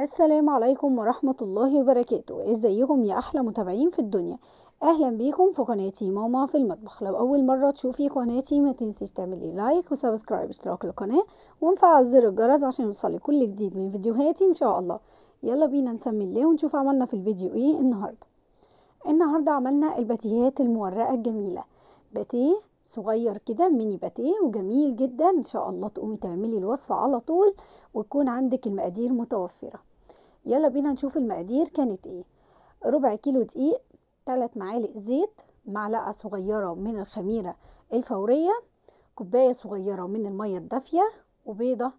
السلام عليكم ورحمة الله وبركاته ازيكم يا احلى متابعين في الدنيا اهلا بيكم في قناتي ماما في المطبخ لو اول مرة تشوفي قناتي ما تنسيش تعملي لايك وسبسكرايب اشتراك للقناة ونفعل زر الجرس عشان يوصلي كل جديد من فيديوهاتي ان شاء الله يلا بينا نسمي الله ونشوف عملنا في الفيديو ايه النهاردة النهاردة عملنا الباتيهات المورقة الجميلة باتيه صغير كده ميني باتيه وجميل جدا ان شاء الله تقومي تعملي الوصفة على طول ويكون عندك المقادير متوفرة يلا بينا نشوف المقادير كانت ايه ربع كيلو دقيق 3 معالق زيت معلقة صغيرة من الخميرة الفورية كوباية صغيرة من المية الدافية وبيضة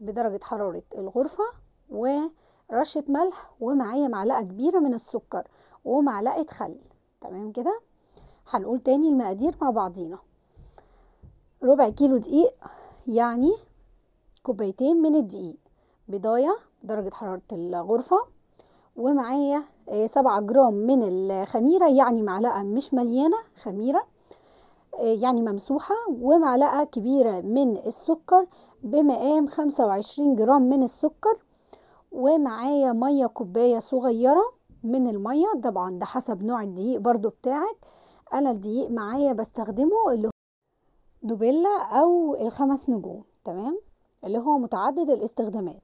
بدرجة حرارة الغرفة ورشة ملح ومعايا معلقة كبيرة من السكر ومعلقة خل تمام كده هنقول تاني المقادير مع بعضينا ربع كيلو دقيق يعني كوبايتين من الدقيق بضاية درجة حرارة الغرفة ومعايا آه، سبعة جرام من الخميرة يعني معلقة مش مليانة خميرة آه، يعني ممسوحة ومعلقة كبيرة من السكر بمقام خمسة وعشرين جرام من السكر ومعايا مية كوباية صغيرة من المية طبعا ده حسب نوع الدقيق برضو بتاعك انا الدقيق معايا بستخدمه اللي هو دوبيلا او الخمس نجوم تمام اللي هو متعدد الاستخدامات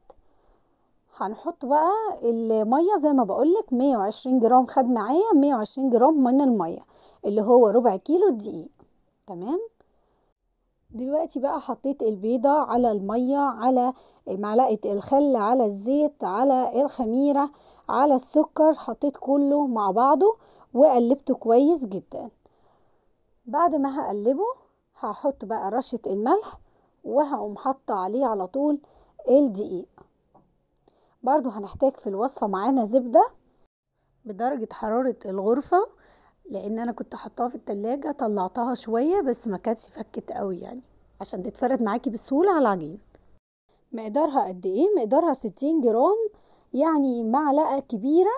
هنحط بقى الميه زي ما بقولك 120 جرام خد معايا 120 جرام من الميه اللي هو ربع كيلو دقيق تمام دلوقتي بقى حطيت البيضة على المية على معلقة الخل على الزيت على الخميرة على السكر حطيت كله مع بعضه وقلبته كويس جدا بعد ما هقلبه هحط بقى رشة الملح وهقوم حاطة عليه على طول الدقيق برضو هنحتاج في الوصفة معانا زبدة بدرجة حرارة الغرفة لان انا كنت حطاها في التلاجة طلعتها شوية بس ما كانتش فكت قوي يعني عشان تتفرد معاكي بسهولة على العجين مقدارها قد ايه مقدارها ستين جرام يعني معلقة كبيرة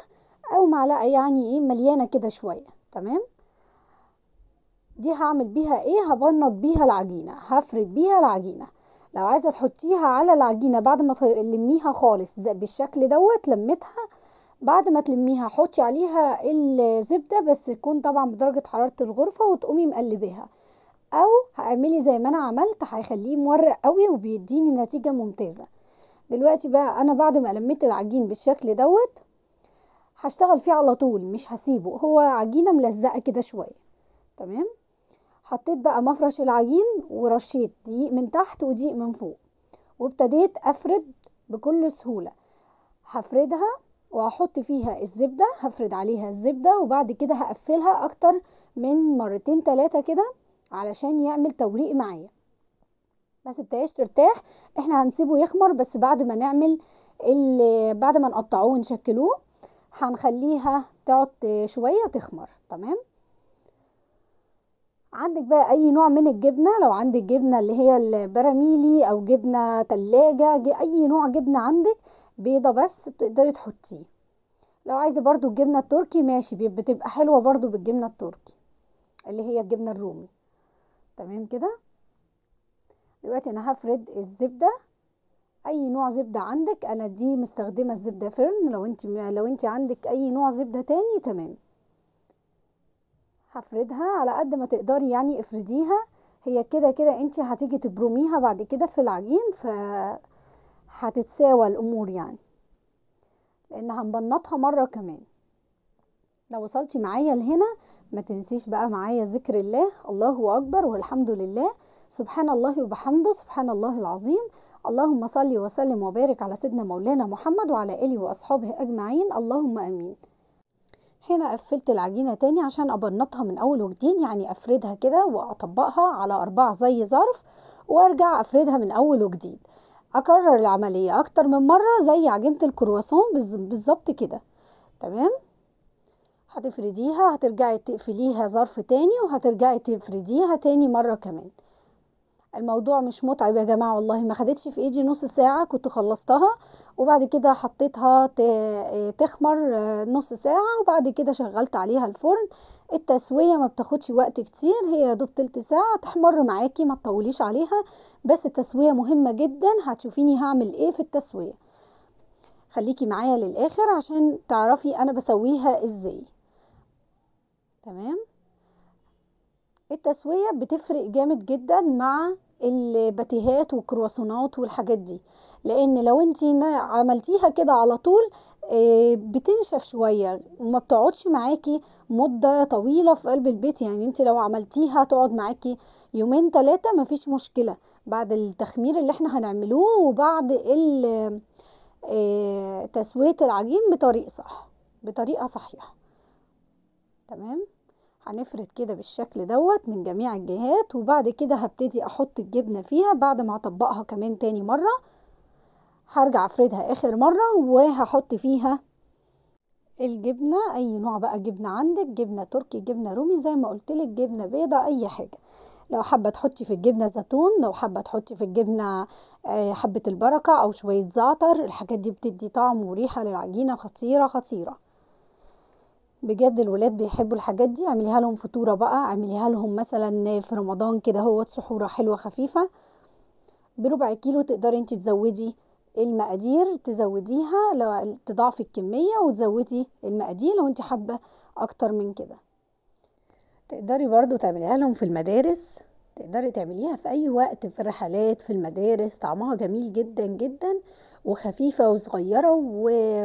او معلقة يعني ايه مليانة كده شوية تمام دي هعمل بيها ايه هبنط بيها العجينه هفرد بيها العجينه لو عايزه تحطيها على العجينه بعد ما تلميها خالص بالشكل دوت لميتها بعد ما تلميها حطي عليها الزبده بس تكون طبعا بدرجه حراره الغرفه وتقومي مقلبيها او هعملي زي ما انا عملت هيخليه مورق قوي وبيديني نتيجه ممتازه دلوقتي بقى انا بعد ما لميت العجين بالشكل دوت هشتغل فيه على طول مش هسيبه هو عجينه ملزقه كده شويه تمام حطيت بقى مفرش العجين ورشيت دقيق من تحت ودقيق من فوق وابتديت افرد بكل سهولة هفردها وهحط فيها الزبدة هفرد عليها الزبدة وبعد كده هقفلها اكتر من مرتين تلاتة كده علشان يعمل توريق معايا بس بتعيش ترتاح احنا هنسيبه يخمر بس بعد ما نعمل بعد ما نقطعوه ونشكلوه هنخليها تقعد شوية تخمر تمام عندك بقى اي نوع من الجبنه لو عندك جبنه اللي هي البراميلي او جبنه تلاجة اي نوع جبنه عندك بيضه بس تقدري تحطيه لو عايزه برضو الجبنه التركي ماشي بتبقى حلوه برضو بالجبنه التركي اللي هي الجبنه الرومي تمام كده دلوقتي انا هفرد الزبده اي نوع زبده عندك انا دي مستخدمه الزبده فرن لو انت لو انت عندك اي نوع زبده تاني تمام هفردها على قد ما تقدري يعني افرديها هي كده كده انت هتيجي تبرميها بعد كده في العجين ف هتتساوى الامور يعني لان هنبنطها مره كمان لو وصلتي معايا لهنا ما تنسيش بقى معايا ذكر الله الله اكبر والحمد لله سبحان الله وبحمده سبحان الله العظيم اللهم صل وسلم وبارك على سيدنا مولانا محمد وعلى اله واصحابه اجمعين اللهم امين هنا قفلت العجينة تاني عشان أبنطها من أول وجديد يعني أفردها كده وأطبقها على أربع زي ظرف وأرجع أفردها من أول وجديد أكرر العملية أكتر من مرة زي عجينة الكرواسون بالظبط كده تمام هتفرديها هترجعي تقفليها ظرف تاني وهترجعي تفرديها تاني مرة كمان الموضوع مش متعب يا جماعة والله ما خدتش في ايدي نص ساعة كنت خلصتها وبعد كده حطيتها تخمر آه، نص ساعة وبعد كده شغلت عليها الفرن التسوية ما بتاخدش وقت كتير هي دوب تلت ساعة تحمر معاكي ما تطوليش عليها بس التسوية مهمة جدا هتشوفيني هعمل ايه في التسوية خليكي معايا للاخر عشان تعرفي انا بسويها ازاي تمام التسوية بتفرق جامد جدا مع الباتيهات والكرواسونات والحاجات دي لان لو انت عملتيها كده على طول آه، بتنشف شوية وما بتقعدش معاكي مدة طويلة في قلب البيت يعني انت لو عملتيها تقعد معاكي يومين ثلاثة مفيش مشكلة بعد التخمير اللي احنا هنعملوه وبعد آه، تسوية العجين بطريقة صح بطريقة صحيحة تمام هنفرد كده بالشكل دوت من جميع الجهات وبعد كده هبتدي احط الجبنة فيها بعد ما هطبقها كمان تاني مرة هرجع افردها اخر مرة وهحط فيها الجبنة اي نوع بقى جبنة عندك جبنة تركي جبنة رومي زي ما قلتلك جبنة بيضة اي حاجة لو حابة تحطي في الجبنة زيتون لو حابة تحطي في الجبنة آه، حبة البركة او شوية زعتر الحاجات دي بتدي طعم وريحة للعجينة خطيرة خطيرة بجد الولاد بيحبوا الحاجات دي اعمليها لهم فطوره بقى اعمليها لهم مثلا في رمضان كده هوت سحوره حلوه خفيفه بربع كيلو تقدري انت تزودي المقادير تزوديها لو تضاعفي الكميه وتزودي المقادير لو انت حابه اكتر من كده تقدري برضو تعمليها لهم في المدارس تقدري تعمليها في أي وقت في الرحلات في المدارس طعمها جميل جدا جدا وخفيفة وصغيرة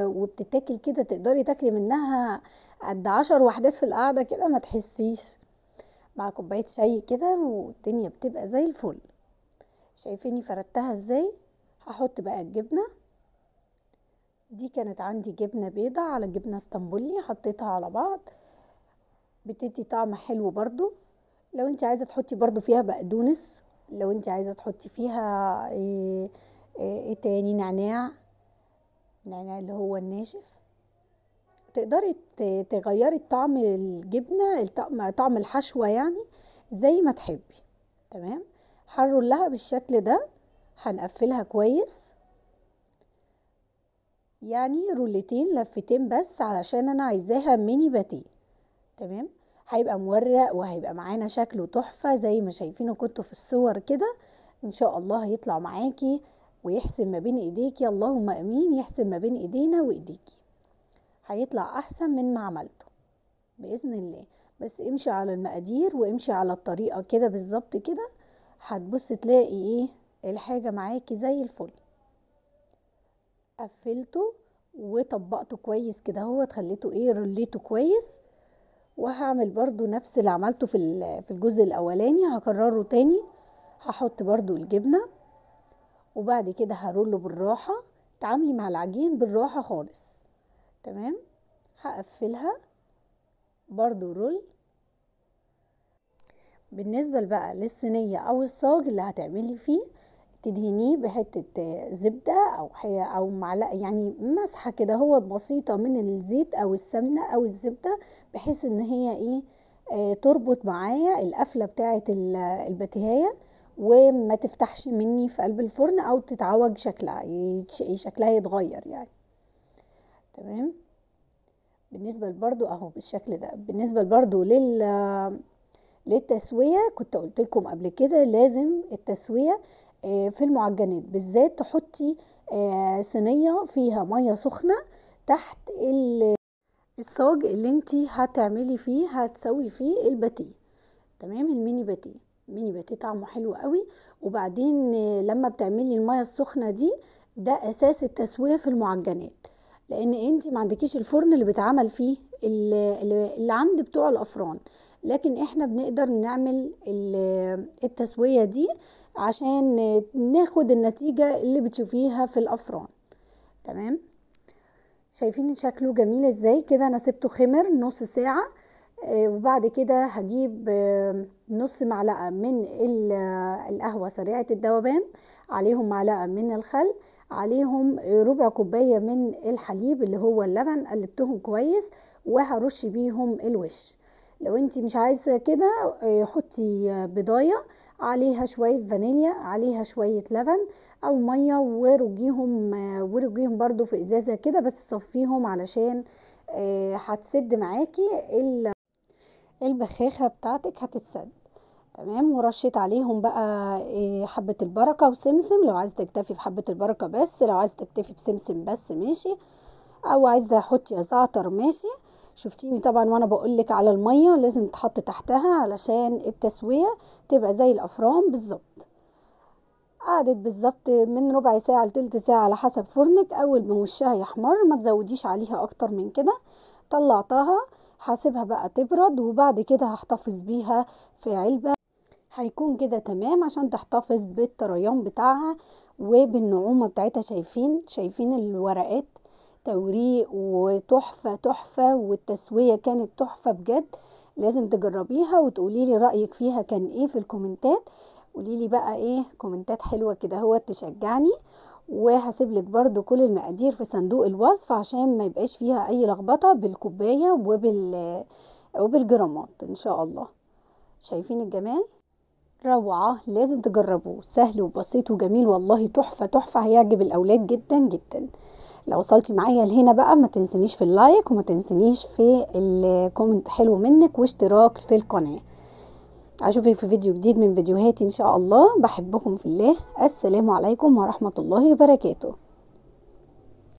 وبتتاكل كده تقدري تاكلي منها قد عشر وحدات في القعدة كده ما تحسيش مع كوباية شاي كده والدنيا بتبقى زي الفل شايفيني فردتها ازاي هحط بقى الجبنة دي كانت عندي جبنة بيضة على جبنة اسطنبولي حطيتها على بعض بتدي طعم حلو برضو لو انت عايزة تحطي برضو فيها بقدونس لو انت عايزة تحطي فيها ايه،, ايه, ايه تاني نعناع نعناع اللي هو الناشف تقدري تغيري طعم الجبنة طعم الحشوة يعني زي ما تحبي تمام هنرلها بالشكل ده هنقفلها كويس يعني رولتين لفتين بس علشان انا عايزاها ميني باتيه تمام هيبقى مورق وهيبقى معانا شكله تحفة زي ما شايفينه كنتوا في الصور كده ان شاء الله هيطلع معاكي ويحسن ما بين ايديكي اللهم امين يحسن ما بين ايدينا وايديكي هيطلع احسن من ما عملته باذن الله بس امشي على المقادير وامشي على الطريقة كده بالظبط كده هتبص تلاقي ايه الحاجة معاكي زي الفل قفلته وطبقته كويس كده هو خليته ايه رليته كويس وهعمل برضو نفس اللي عملته في في الجزء الاولاني هكرره تاني هحط برضو الجبنه وبعد كده هرله بالراحه تعاملي مع العجين بالراحه خالص تمام هقفلها برضو رول بالنسبة بقى للصينية أو الصاج اللي هتعملي فيه تدهنيه بحتة زبدة أو أو معلقة يعني مسحة كده هو بسيطة من الزيت أو السمنة أو الزبدة بحيث إن هي إيه آه تربط معايا القفلة بتاعة البتهاية وما تفتحش مني في قلب الفرن أو تتعوج شكلها شكلها يتغير يعني تمام بالنسبة برضو أهو بالشكل ده بالنسبة برضو لل للتسوية كنت قلت لكم قبل كده لازم التسوية آه، في المعجنات بالذات تحطي آه، صينيه فيها ميه سخنه تحت الصاج اللي انت هتعملي فيه هتسوي فيه الباتيه تمام الميني باتيه ميني باتيه طعمه حلو قوي وبعدين آه، لما بتعملي الميه السخنه دي ده اساس التسويه في المعجنات لان انت ما عندكيش الفرن اللي بيتعمل فيه اللي عند بتوع الافران لكن احنا بنقدر نعمل التسوية دي عشان ناخد النتيجة اللي بتشوفيها في الافران تمام شايفين شكله جميل ازاي كده انا سبته خمر نص ساعة آه، وبعد كده هجيب آه، نص معلقة من القهوة سريعة الدوبان عليهم معلقة من الخل عليهم ربع كوباية من الحليب اللي هو اللبن قلبتهم كويس وهرش بيهم الوش لو انت مش عايزة كده آه، حطي آه، بضاية عليها شوية فانيليا عليها شوية لبن او مية ورجيهم آه، ورجيهم برضو في ازازة كده بس صفيهم علشان هتسد معاكي البخاخة بتاعتك هتتسد تمام ورشيت عليهم بقى حبة البركة وسمسم لو عايزة تكتفي بحبة البركة بس لو عايزة تكتفي بسمسم بس ماشي او عايزة تحطي زعتر ماشي شفتيني طبعا وانا بقولك على المية لازم تحط تحتها علشان التسوية تبقى زي الافران بالظبط قعدت بالظبط من ربع ساعة لتلت ساعة على حسب فرنك اول ما وشها يحمر ما تزوديش عليها اكتر من كده طلعتها هسيبها بقى تبرد وبعد كده هحتفظ بيها في علبة هيكون كده تمام عشان تحتفظ بالطريان بتاعها وبالنعومة بتاعتها شايفين شايفين الورقات توريق وتحفة تحفة والتسوية كانت تحفة بجد لازم تجربيها لي رأيك فيها كان ايه في الكومنتات قوليلي بقى ايه كومنتات حلوة كده هو تشجعني لك برده كل المقادير في صندوق الوصف عشان ما يبقاش فيها اي لخبطة بالكوباية وبال وبالجرامات ان شاء الله شايفين الجمال روعة لازم تجربوه سهل وبسيط وجميل والله تحفة تحفة هيعجب الأولاد جدا جدا لو وصلتي معايا لهنا بقى ما تنسنيش في اللايك وما تنسنيش في الكومنت حلو منك واشتراك في القناه اشوفك في فيديو جديد من فيديوهاتي ان شاء الله بحبكم في الله السلام عليكم ورحمه الله وبركاته